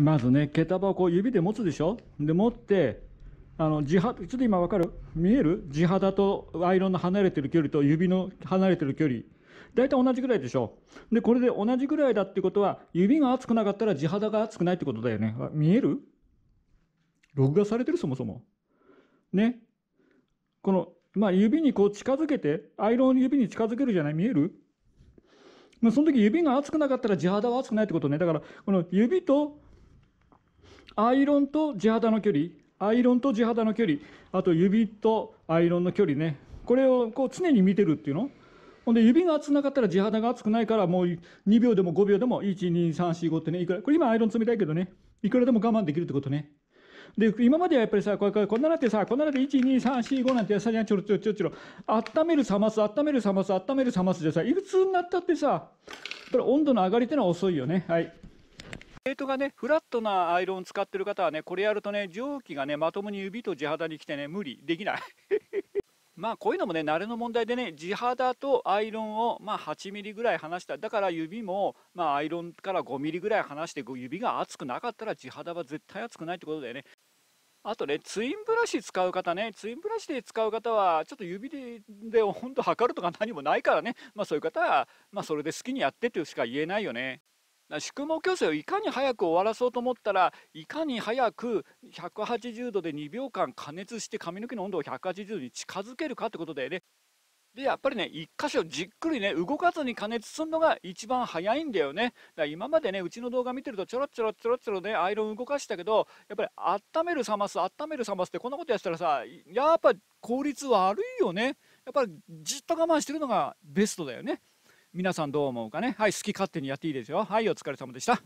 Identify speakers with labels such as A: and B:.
A: まずね毛束をこう指で持つでしょで持ってあの地肌ちょっと今分かる見える地肌とアイロンの離れてる距離と指の離れてる距離大体同じぐらいでしょでこれで同じぐらいだってことは指が熱くなかったら地肌が熱くないってことだよね見える録画されてるそもそもねこのまあ指にこう近づけてアイロン指に近づけるじゃない見えるまあ、その時指が熱くなかったら地肌は熱くないってことね。だから、この指とアイロンと地肌の距離アイロンと地肌の距離あと指とアイロンの距離ねこれをこう常に見てるっていうのほんで指が熱くなかったら地肌が熱くないからもう2秒でも5秒でも12345ってねいくらこれ今アイロン冷たいけどねいくらでも我慢できるってことねで今まではやっぱりさこれこんななってさこんななって12345なんてさちょろちょろちょろちょろ温める冷ます温める冷ます温める冷ますでさいくつになったってさやっぱり温度の上がりってのは遅いよねはいレートがねフラットなアイロンを使ってる方はねこれやるとね蒸気がねまともに指と地肌に来てね無理できない まあこういうのもね慣れの問題でね地肌とアイロンをまあ8 m m ぐらい離しただから指もまあアイロンから5 m m ぐらい離して指が熱くなかったら地肌は絶対熱くないってことだよねあとねツインブラシ使う方ねツインブラシで使う方はちょっと指でほんと測るとか何もないからねまあそういう方はまあそれで好きにやってってしか言えないよね宿毛矯正をいかに早く終わらそうと思ったらいかに早く180度で2秒間加熱して髪の毛の温度を180度に近づけるかってことだよね。でやっぱりね1箇所じっくりね動かずに加熱するのが一番早いんだよねだから今までねうちの動画見てるとちょろちょろちょろちょろねアイロン動かしたけどやっぱり温める冷ます温める冷ますってこんなことやったらさやっぱ効率悪いよねやっぱりじっと我慢してるのがベストだよね皆さんどう思うかねはい好き勝手にやっていいですよはいお疲れ様でした